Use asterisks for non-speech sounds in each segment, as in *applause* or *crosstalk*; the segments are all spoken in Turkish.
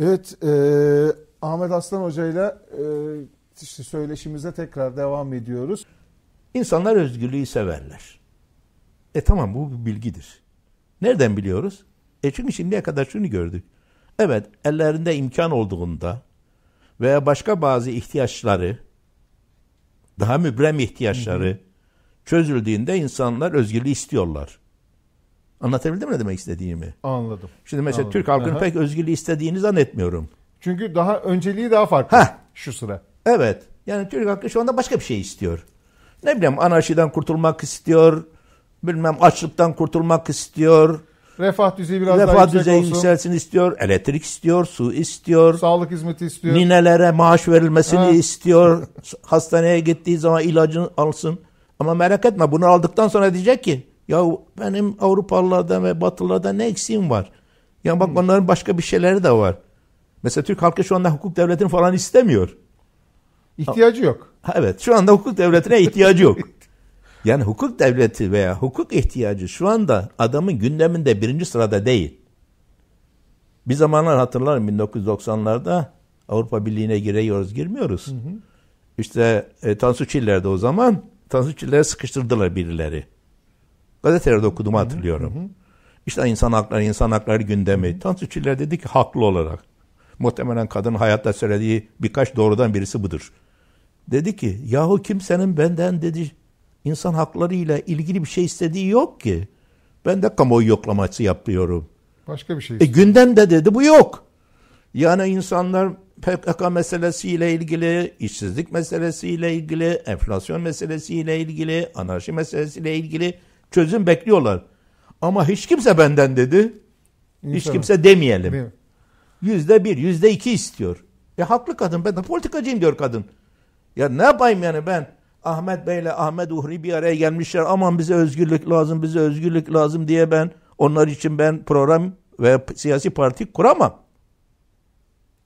Evet, e, Ahmet Aslan Hoca ile işte söyleşimize tekrar devam ediyoruz. İnsanlar özgürlüğü severler. E tamam bu bir bilgidir. Nereden biliyoruz? E çünkü şimdiye kadar şunu gördük. Evet ellerinde imkan olduğunda veya başka bazı ihtiyaçları daha mübrem ihtiyaçları hı hı. çözüldüğünde insanlar özgürlüğü istiyorlar. Anlatabildim mi ne demek istediğimi? Anladım. Şimdi mesela Anladım. Türk halkının pek özgürlüğü istediğini zannetmiyorum. Çünkü daha önceliği daha farklı Heh. şu sıra. Evet. Yani Türk halkı şu anda başka bir şey istiyor. Ne bileyim anarşiden kurtulmak istiyor. Bilmem açlıktan kurtulmak istiyor. Refah düzeyi biraz Refah daha düzeyi olsun. Refah yükselsin istiyor. Elektrik istiyor, su istiyor. Sağlık hizmeti istiyor. Ninelere maaş verilmesini ha. istiyor. Hastaneye gittiği zaman ilacını alsın. Ama merak etme bunu aldıktan sonra diyecek ki ya benim Avrupalılarda ve Batılılarda ne eksiğim var? Ya bak hmm. onların başka bir şeyleri de var. Mesela Türk halkı şu anda hukuk devletini falan istemiyor. İhtiyacı yok. Evet şu anda hukuk devletine ihtiyacı yok. *laughs* Yani hukuk devleti veya hukuk ihtiyacı şu anda adamın gündeminde birinci sırada değil. Bir zamanlar hatırlarım 1990'larda Avrupa Birliği'ne giriyoruz girmiyoruz. Hı hı. İşte e, Tansu Çiller'de o zaman Tansu Çiller'e sıkıştırdılar birileri. Gazetelerde okuduğumu hatırlıyorum. İşte insan hakları, insan hakları gündemi. hı Tansu Çiller dedi ki haklı olarak. Muhtemelen kadın hayatta söylediği birkaç doğrudan birisi budur. Dedi ki yahu kimsenin benden dedi insan hakları ile ilgili bir şey istediği yok ki. Ben de kamuoyu yoklaması yapıyorum. Başka bir şey. E, gündemde dedi bu yok. Yani insanlar PKK meselesiyle ilgili, işsizlik meselesiyle ilgili, enflasyon meselesiyle ilgili, anarşi meselesiyle ilgili çözüm bekliyorlar. Ama hiç kimse benden dedi. İnşallah. Hiç kimse demeyelim. Yüzde bir, yüzde iki istiyor. E haklı kadın. Ben de politikacıyım diyor kadın. Ya ne yapayım yani ben? Ahmet Bey'le Ahmet Uhri bir araya gelmişler. Aman bize özgürlük lazım, bize özgürlük lazım diye ben onlar için ben program ve siyasi parti kuramam.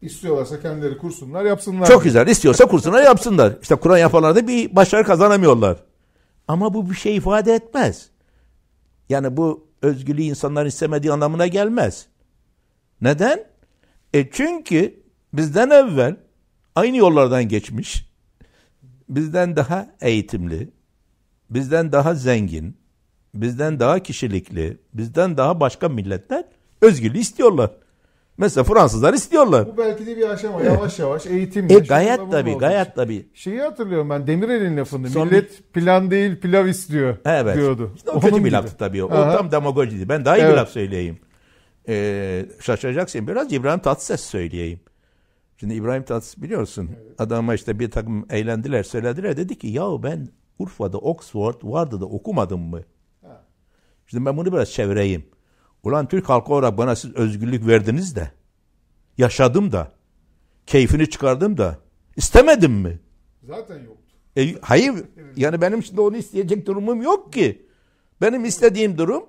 İstiyorlarsa kendileri kursunlar, yapsınlar. Çok güzel. istiyorsa kursunlar, yapsınlar. İşte kuran yapanlar da bir başarı kazanamıyorlar. Ama bu bir şey ifade etmez. Yani bu özgürlüğü insanların istemediği anlamına gelmez. Neden? E çünkü bizden evvel aynı yollardan geçmiş, bizden daha eğitimli, bizden daha zengin, bizden daha kişilikli, bizden daha başka milletler özgürlüğü istiyorlar. Mesela Fransızlar istiyorlar. Bu belki de bir aşama yavaş yavaş eğitim. E, gayet tabii gayet tabii. Şeyi hatırlıyorum ben Demirel'in lafını. Son Millet bir... plan değil pilav istiyor evet. diyordu. İşte o Onun kötü bir gibi. laftı tabii. O Aha. tam demagojiydi. Ben daha iyi evet. bir laf söyleyeyim. Ee, şaşıracaksın biraz İbrahim Tatlıses söyleyeyim. Şimdi İbrahim Tatlıses biliyorsun evet. adama işte bir takım eğlendiler söylediler. Dedi ki yahu ben Urfa'da Oxford vardı da okumadım mı? Ha. Şimdi ben bunu biraz çevireyim. Ulan Türk halkı olarak bana siz özgürlük verdiniz de, yaşadım da, keyfini çıkardım da, istemedim mi? Zaten yok. E, hayır, yani benim şimdi onu isteyecek durumum yok ki. Benim istediğim durum,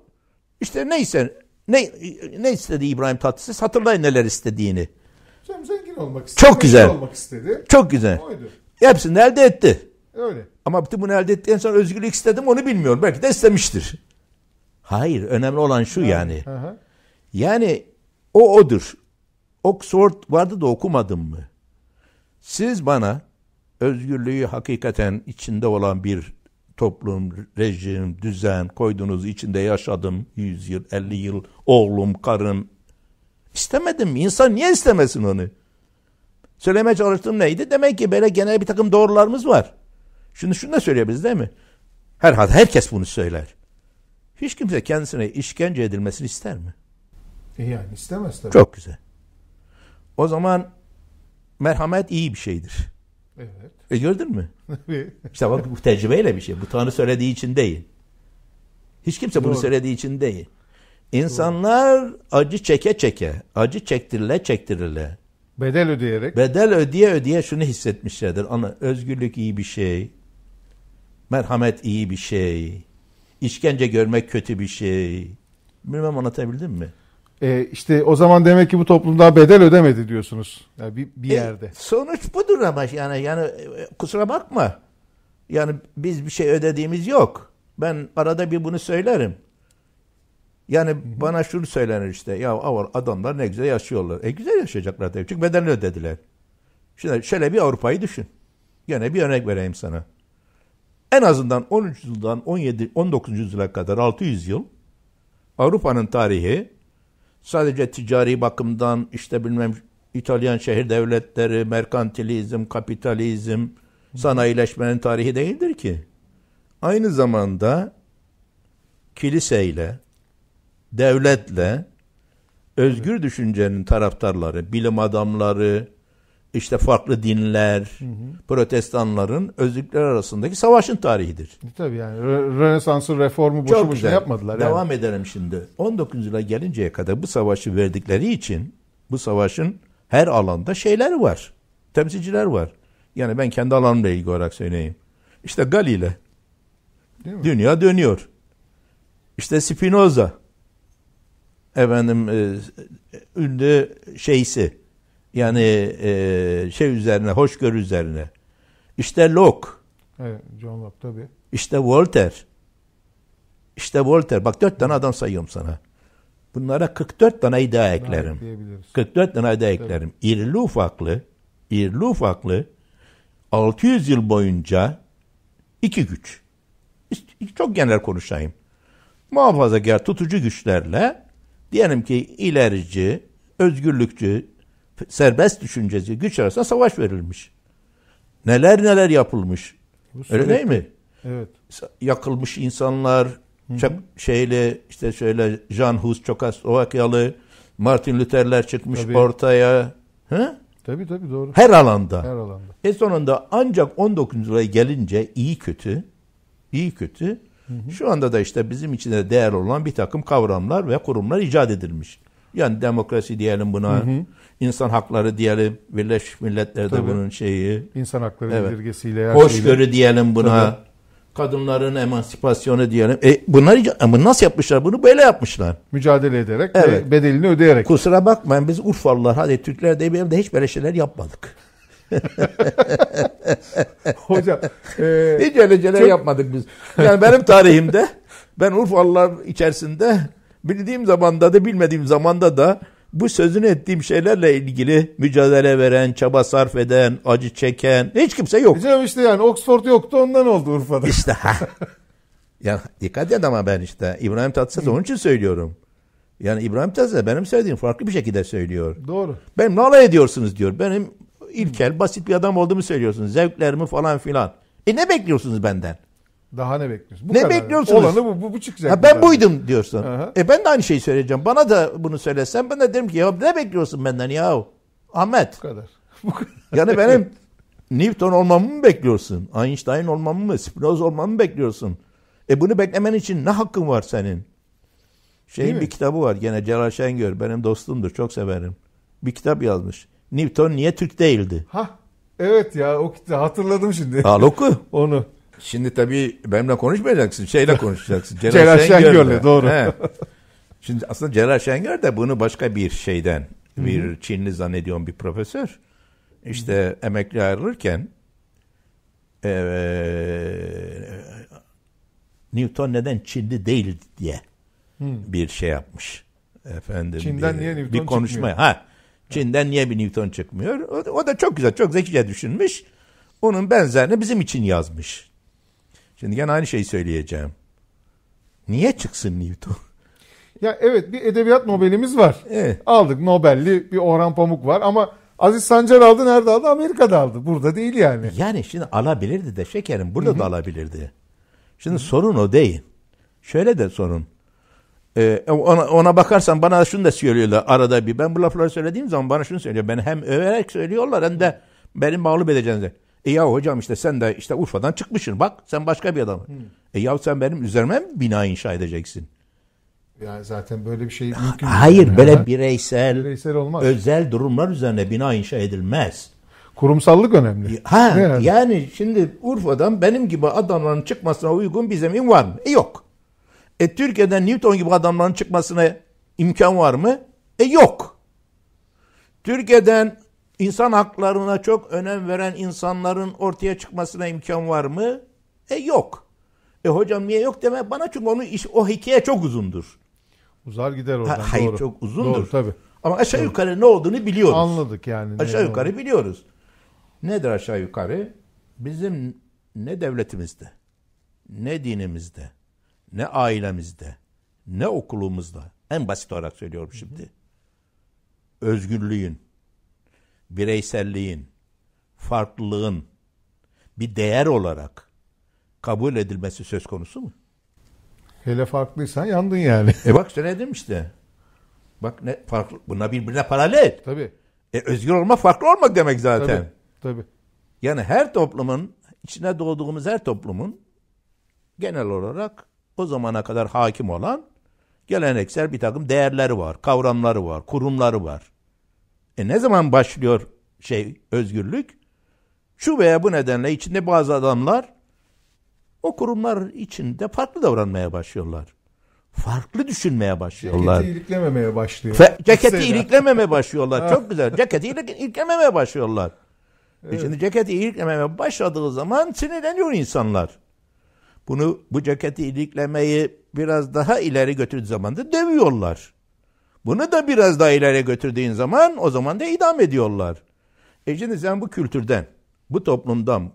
işte neyse, ne, ne istedi İbrahim Tatlıses? Hatırlayın neler istediğini. Hocam zengin olmak istedi. Çok güzel. Olmak istedi. Çok güzel. Oydu. Hepsini elde etti. Öyle. Ama bütün bunu elde ettiği sonra özgürlük istedim onu bilmiyorum. Belki de istemiştir. Hayır, önemli olan şu yani. Yani o odur. Oxford vardı da okumadım mı? Siz bana özgürlüğü hakikaten içinde olan bir toplum, rejim, düzen koydunuz içinde yaşadım 100 yıl, 50 yıl, oğlum, karım. istemedim. İnsan niye istemesin onu? Söylemeye çalıştığım neydi? Demek ki böyle genel bir takım doğrularımız var. Şimdi şunu da söyleyebiliriz değil mi? Herhalde herkes bunu söyler. Hiç kimse kendisine işkence edilmesini ister mi? E yani istemez tabii. Çok güzel. O zaman merhamet iyi bir şeydir. Evet. E gördün mü? *laughs* işte bak bu tecrübeyle bir şey. Bu Tanrı söylediği için değil. Hiç kimse bunu Doğru. söylediği için değil. İnsanlar Doğru. acı çeke çeke, acı çektirile çektirile. Bedel ödeyerek. Bedel ödeye ödeye şunu hissetmişlerdir. Ana özgürlük iyi bir şey. Merhamet iyi bir şey. İşkence görmek kötü bir şey. Bilmem anlatabildim mi? E, işte o zaman demek ki bu toplum daha bedel ödemedi diyorsunuz. Yani bir, bir e, yerde. E, sonuç budur ama yani yani e, kusura bakma. Yani biz bir şey ödediğimiz yok. Ben arada bir bunu söylerim. Yani Hı-hı. bana şunu söylenir işte. Ya adamlar ne güzel yaşıyorlar. E güzel yaşayacaklar tabii. Çünkü bedel ödediler. Şimdi şöyle bir Avrupa'yı düşün. Yine bir örnek vereyim sana en azından 13. yüzyıldan 17 19. yüzyıla kadar 600 yıl Avrupa'nın tarihi sadece ticari bakımdan işte bilmem İtalyan şehir devletleri, merkantilizm, kapitalizm, sanayileşmenin tarihi değildir ki. Aynı zamanda kiliseyle, devletle, özgür düşüncenin taraftarları, bilim adamları, işte farklı dinler, hı hı. protestanların özlükler arasındaki savaşın tarihidir. E, tabii yani Rönesans'ın reformu boşu boşuna yapmadılar. Devam yani. edelim şimdi. 19. yüzyıla gelinceye kadar bu savaşı verdikleri için bu savaşın her alanda şeyler var. Temsilciler var. Yani ben kendi alanımla ilgili olarak söyleyeyim. İşte Galile. Dünya dönüyor. İşte Spinoza. Efendim e, ünlü şeysi yani e, şey üzerine, hoşgörü üzerine. İşte Locke. Evet, John Locke tabii. İşte Walter. İşte Walter. Bak dört tane adam sayıyorum sana. Bunlara 44 tane Daha eklerim. 44 tane iddia evet. eklerim. İrli ufaklı, irli ufaklı 600 yıl boyunca iki güç. Çok genel konuşayım. Muhafazakar tutucu güçlerle diyelim ki ilerici, özgürlükçü, serbest düşüncesi güç arasında savaş verilmiş. Neler neler yapılmış. Bu Öyle değil mi? Evet. Yakılmış insanlar, Çep, şeyle işte şöyle Jan Hus Çekoslovakyalı, Martin Luther'ler çıkmış tabii. ortaya. Hı? Tabii tabii doğru. Her alanda. Her alanda. E sonunda ancak 19. yüzyıla gelince iyi kötü, iyi kötü. Hı hı. Şu anda da işte bizim için de değer olan bir takım kavramlar ve kurumlar icat edilmiş. Yani demokrasi diyelim buna. Hı hı. İnsan hakları diyelim. Birleşmiş Milletler'de Tabii. bunun şeyi. İnsan hakları evet. bildirgesiyle. Hoşgörü diyelim buna. Tabii. Kadınların emansipasyonu diyelim. E bunları ama nasıl yapmışlar? Bunu böyle yapmışlar. Mücadele ederek evet. ve bedelini ödeyerek. Kusura bakmayın biz Urfalılar hadi Türkler de hiç böyle şeyler yapmadık. *laughs* Hocam e, hiç öyle şeyler çok... yapmadık biz. Yani benim tarihimde ben Urfalılar içerisinde Bildiğim zamanda da bilmediğim zamanda da bu sözünü ettiğim şeylerle ilgili mücadele veren, çaba sarf eden, acı çeken hiç kimse yok. Hocam e işte yani Oxford yoktu ondan oldu Urfa'da. İşte ha. ya dikkat et ama ben işte İbrahim Tatlıses onun için söylüyorum. Yani İbrahim Tatlıses benim söylediğim farklı bir şekilde söylüyor. Doğru. Benim alay ediyorsunuz diyor. Benim ilkel basit bir adam olduğumu söylüyorsunuz. Zevklerimi falan filan. E ne bekliyorsunuz benden? Daha ne bekliyorsun? Bu ne kadar. bekliyorsunuz? Olanı bu, bu, bu çıkacak. Ha, ben kadar. buydum diyorsun. Aha. E ben de aynı şeyi söyleyeceğim. Bana da bunu söylesen ben de derim ki ya ne bekliyorsun benden yahu? Ahmet. Bu kadar. *laughs* Bu kadar. Yani benim Newton olmamı mı bekliyorsun? Einstein olmamı mı? Spinoza olmamı mı bekliyorsun? E bunu beklemen için ne hakkın var senin? Şeyin bir kitabı var gene Celal Şengör benim dostumdur çok severim. Bir kitap yazmış. Newton niye Türk değildi? Ha evet ya o kitabı hatırladım şimdi. Al oku. *laughs* Onu. Şimdi tabii benimle konuşmayacaksın. Şeyle konuşacaksın. *laughs* Celal, Şengör'le. doğru. He. Şimdi aslında Celal Şengör de bunu başka bir şeyden bir Hı-hı. Çinli zannediyorum bir profesör. İşte Hı-hı. emekli ayrılırken e, Newton neden Çinli değil diye Hı. bir şey yapmış. Efendim Çin'den bir, niye Newton bir konuşma. Ha. Çin'den niye bir Newton çıkmıyor? O, o da çok güzel, çok zekice düşünmüş. Onun benzerini bizim için yazmış. Şimdi yine aynı şeyi söyleyeceğim. Niye çıksın Newton? *laughs* Ya evet bir edebiyat Nobel'imiz var. Evet. Aldık Nobel'li bir Orhan Pamuk var ama Aziz Sancar aldı nerede aldı? Amerika'da aldı. Burada değil yani. Yani şimdi alabilirdi de şekerim burada Hı-hı. da alabilirdi. Şimdi Hı-hı. sorun o değil. Şöyle de sorun. Ee, e, ona, ona bakarsan bana şunu da söylüyorlar arada bir. Ben bu lafları söylediğim zaman bana şunu söylüyor. Ben hem överek söylüyorlar hem de benim mağlup edeceğinizi. E ya hocam işte sen de işte Urfa'dan çıkmışsın bak sen başka bir adam. Hmm. E ya sen benim üzerime mi bina inşa edeceksin? Yani zaten böyle bir şey mümkün Hayır yani. böyle bireysel, bireysel olmaz. özel durumlar üzerine bina inşa edilmez. Kurumsallık önemli. Ha yani. yani şimdi Urfa'dan benim gibi adamların çıkmasına uygun bir zemin var mı? E yok. E Türkiye'den Newton gibi adamların çıkmasına imkan var mı? E yok. Türkiye'den İnsan haklarına çok önem veren insanların ortaya çıkmasına imkan var mı? E yok. E hocam niye yok deme bana çünkü onu iş, o hikaye çok uzundur. Uzar gider oradan. Ha, hayır doğru. çok uzundur. Doğru tabii. Ama aşağı doğru. yukarı ne olduğunu biliyoruz. Anladık yani. Aşağı yukarı olduğunu. biliyoruz. Nedir aşağı yukarı? Bizim ne devletimizde, ne dinimizde, ne ailemizde, ne okulumuzda en basit olarak söylüyorum şimdi. Özgürlüğün, bireyselliğin, farklılığın bir değer olarak kabul edilmesi söz konusu mu? Hele farklıysan yandın yani. E bak söyledim işte. Bak ne farklı. Buna birbirine paralel. Tabii. E özgür olmak farklı olmak demek zaten. Tabii. Tabii. Yani her toplumun içine doğduğumuz her toplumun genel olarak o zamana kadar hakim olan geleneksel bir takım değerleri var, kavramları var, kurumları var. E ne zaman başlıyor şey özgürlük? Şu veya bu nedenle içinde bazı adamlar o kurumlar içinde farklı davranmaya başlıyorlar. Farklı düşünmeye başlıyorlar. Ceketi iliklememeye başlıyor. Fe, ceketi Mesela. iliklememeye başlıyorlar. *laughs* Çok güzel. Ceketi iliklememeye başlıyorlar. E, evet. Şimdi ceketi iliklememeye başladığı zaman sinirleniyor insanlar. Bunu bu ceketi iliklemeyi biraz daha ileri götürdüğü zaman da dövüyorlar. Bunu da biraz daha ileri götürdüğün zaman o zaman da idam ediyorlar. E şimdi sen bu kültürden, bu toplumdan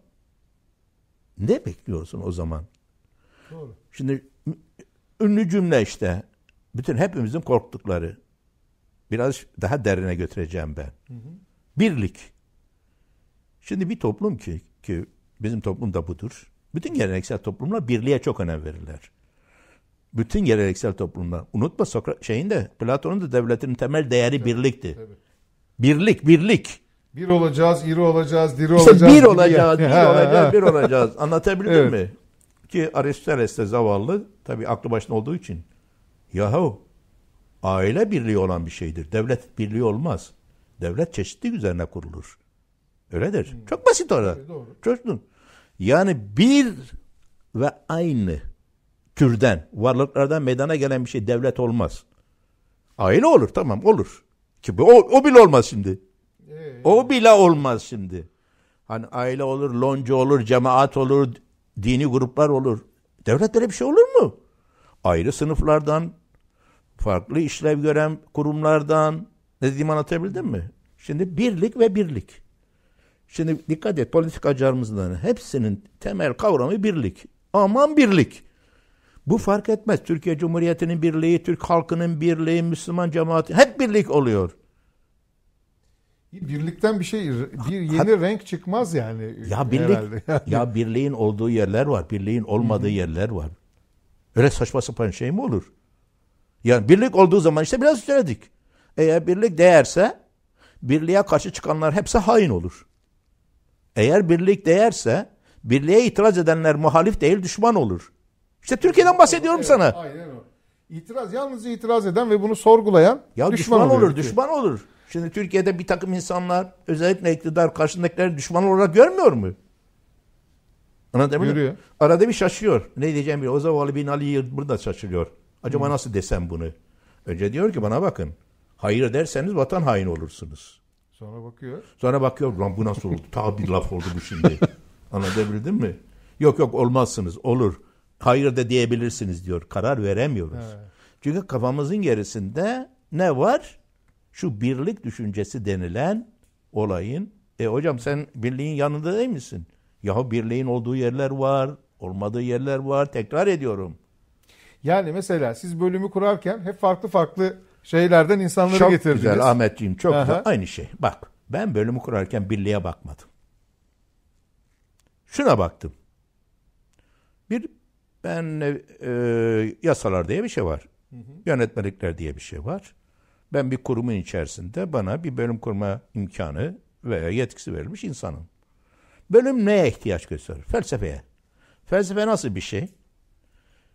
ne bekliyorsun o zaman? Doğru. Şimdi ünlü cümle işte. Bütün hepimizin korktukları. Biraz daha derine götüreceğim ben. Hı hı. Birlik. Şimdi bir toplum ki ki bizim toplum da budur. Bütün geleneksel toplumlar birliğe çok önem verirler. Bütün geleneksel toplumlar. Unutma Sokrat şeyin de Platon'un da devletinin temel değeri tabii, birlikti. Tabii. Birlik, birlik. Bir olacağız, iri olacağız, diri işte olacağız. Bir olacağız, *laughs* bir olacağız, bir olacağız. Anlatabildim evet. mi? Ki Aristoteles de zavallı, tabii aklı başında olduğu için. Yahu, aile birliği olan bir şeydir. Devlet birliği olmaz. Devlet çeşitli üzerine kurulur. Öyledir. Hmm. Çok basit orada. Şey, Çözdün. Yani bir ve aynı kürden, varlıklardan meydana gelen bir şey devlet olmaz. Aile olur tamam olur. Ki o, o bile olmaz şimdi. Ee. o bile olmaz şimdi. Hani aile olur, lonca olur, cemaat olur, dini gruplar olur. Devletlere bir şey olur mu? Ayrı sınıflardan, farklı işlev gören kurumlardan, ne dediğimi anlatabildim mi? Şimdi birlik ve birlik. Şimdi dikkat et politikacılarımızdan hepsinin temel kavramı birlik. Aman birlik. Bu fark etmez. Türkiye Cumhuriyeti'nin birliği, Türk halkının birliği, Müslüman cemaati hep birlik oluyor. Birlikten bir şey, bir yeni ha, renk çıkmaz yani. Ya birlik, *laughs* yani. ya birliğin olduğu yerler var, birliğin olmadığı Hı. yerler var. Öyle saçma sapan şey mi olur? Yani birlik olduğu zaman işte biraz söyledik. Eğer birlik değerse, birliğe karşı çıkanlar hepsi hain olur. Eğer birlik değerse, birliğe itiraz edenler muhalif değil düşman olur. İşte Türkiye'den bahsediyorum evet, sana. Aynen o. İtiraz yalnız itiraz eden ve bunu sorgulayan ya düşman, düşman olur, Türkiye. düşman olur. Şimdi Türkiye'de bir takım insanlar özellikle iktidar karşısındakileri düşman olarak görmüyor mu? Anladın mı? Görüyor. Arada bir şaşıyor. Ne diyeceğim bir o zavallı bin Ali burada şaşırıyor. Acaba hmm. nasıl desem bunu? Önce diyor ki bana bakın. Hayır derseniz vatan haini olursunuz. Sonra bakıyor. Sonra bakıyor. Lan bu nasıl oldu? Ta bir laf oldu bu şimdi. *laughs* Anladın mı? Yok yok olmazsınız. Olur hayır da diyebilirsiniz diyor. Karar veremiyoruz. Evet. Çünkü kafamızın gerisinde ne var? Şu birlik düşüncesi denilen olayın. E hocam sen birliğin yanında değil misin? Yahu birliğin olduğu yerler var, olmadığı yerler var. Tekrar ediyorum. Yani mesela siz bölümü kurarken hep farklı farklı şeylerden insanları çok getirdiniz. Çok güzel Ahmetciğim çok güzel. Aynı şey. Bak ben bölümü kurarken birliğe bakmadım. Şuna baktım. Bir ben e, e, yasalar diye bir şey var. Hı hı. Yönetmelikler diye bir şey var. Ben bir kurumun içerisinde bana bir bölüm kurma imkanı veya yetkisi verilmiş insanım. Bölüm neye ihtiyaç gösterir? Felsefeye. Felsefe nasıl bir şey?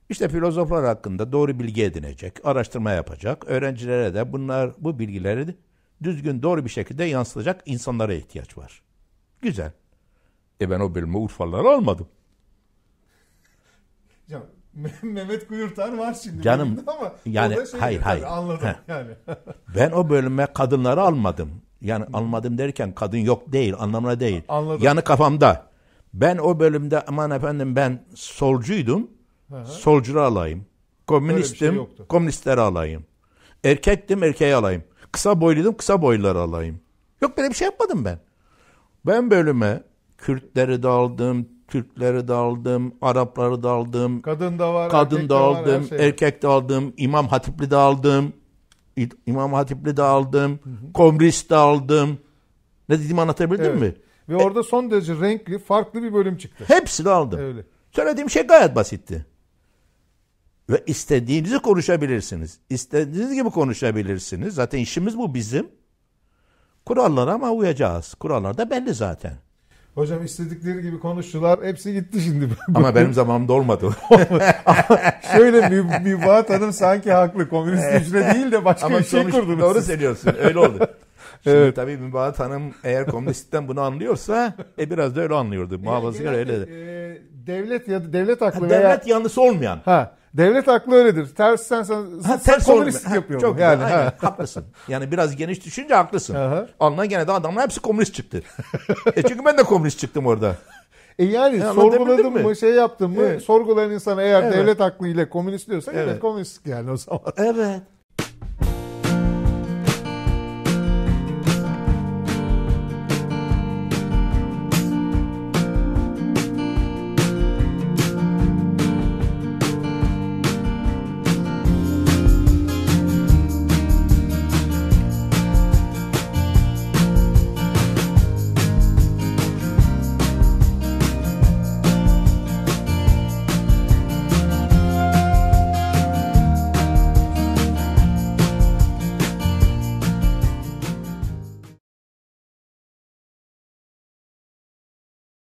İşte filozoflar hakkında doğru bilgi edinecek, araştırma yapacak, öğrencilere de bunlar bu bilgileri düzgün doğru bir şekilde yansıtacak insanlara ihtiyaç var. Güzel. E ben o bölümü Urfalılara almadım. Canım, *laughs* Mehmet Kuyurtan var şimdi Canım, ama yani şey hayır hayır anladım Heh. yani. *laughs* ben o bölüme kadınları almadım. Yani almadım derken kadın yok değil anlamına değil. Anladım. Yanı kafamda. Ben o bölümde aman efendim ben solcuydum. Solcuları alayım. Komünistim, şey komünistleri alayım. Erkektim, erkeği alayım. Kısa boyluydum, kısa boyluları alayım. Yok böyle bir şey yapmadım ben. Ben bölüme Kürtleri de aldım, Türkleri de aldım, Arapları da aldım. Kadın da var, kadın erkek da aldım, şey var, şey erkek de aldım, İmam Hatipli de aldım. İmam Hatipli de aldım, hı Komris de aldım. Ne dedim anlatabildim evet. mi? Ve e- orada son derece renkli, farklı bir bölüm çıktı. Hepsini aldım. Öyle. Söylediğim şey gayet basitti. Ve istediğinizi konuşabilirsiniz. İstediğiniz gibi konuşabilirsiniz. Zaten işimiz bu bizim. Kurallara ama uyacağız. Kurallar da belli zaten. Hocam istedikleri gibi konuştular. Hepsi gitti şimdi. *laughs* Ama benim zamanımda olmadı. *laughs* Şöyle mü, Mübahat Hanım sanki haklı. Komünist güçle değil de başka Ama bir şey kurdunuz. Doğru söylüyorsun. Öyle oldu. *laughs* Şimdi evet. tabii Mübahat Hanım eğer komünistten bunu anlıyorsa e, biraz da öyle anlıyordu. Muhafazakar öyle de. E, devlet ya da devlet aklı ha, veya... Devlet yanlısı olmayan. Ha. Devlet aklı öyledir. Tersten sen, ha, ters komünist yapıyor. Çok yani. Güzel, aynen, haklısın. Yani biraz geniş düşünce haklısın. Aha. gene de adamlar hepsi komünist çıktı. *laughs* e çünkü ben de komünist çıktım orada. E yani, yani e, sorguladın mı, mi? şey yaptın mı, evet. sorgulayan insan eğer evet. devlet aklı ile komünist diyorsa evet. evet komünist yani o zaman. Evet.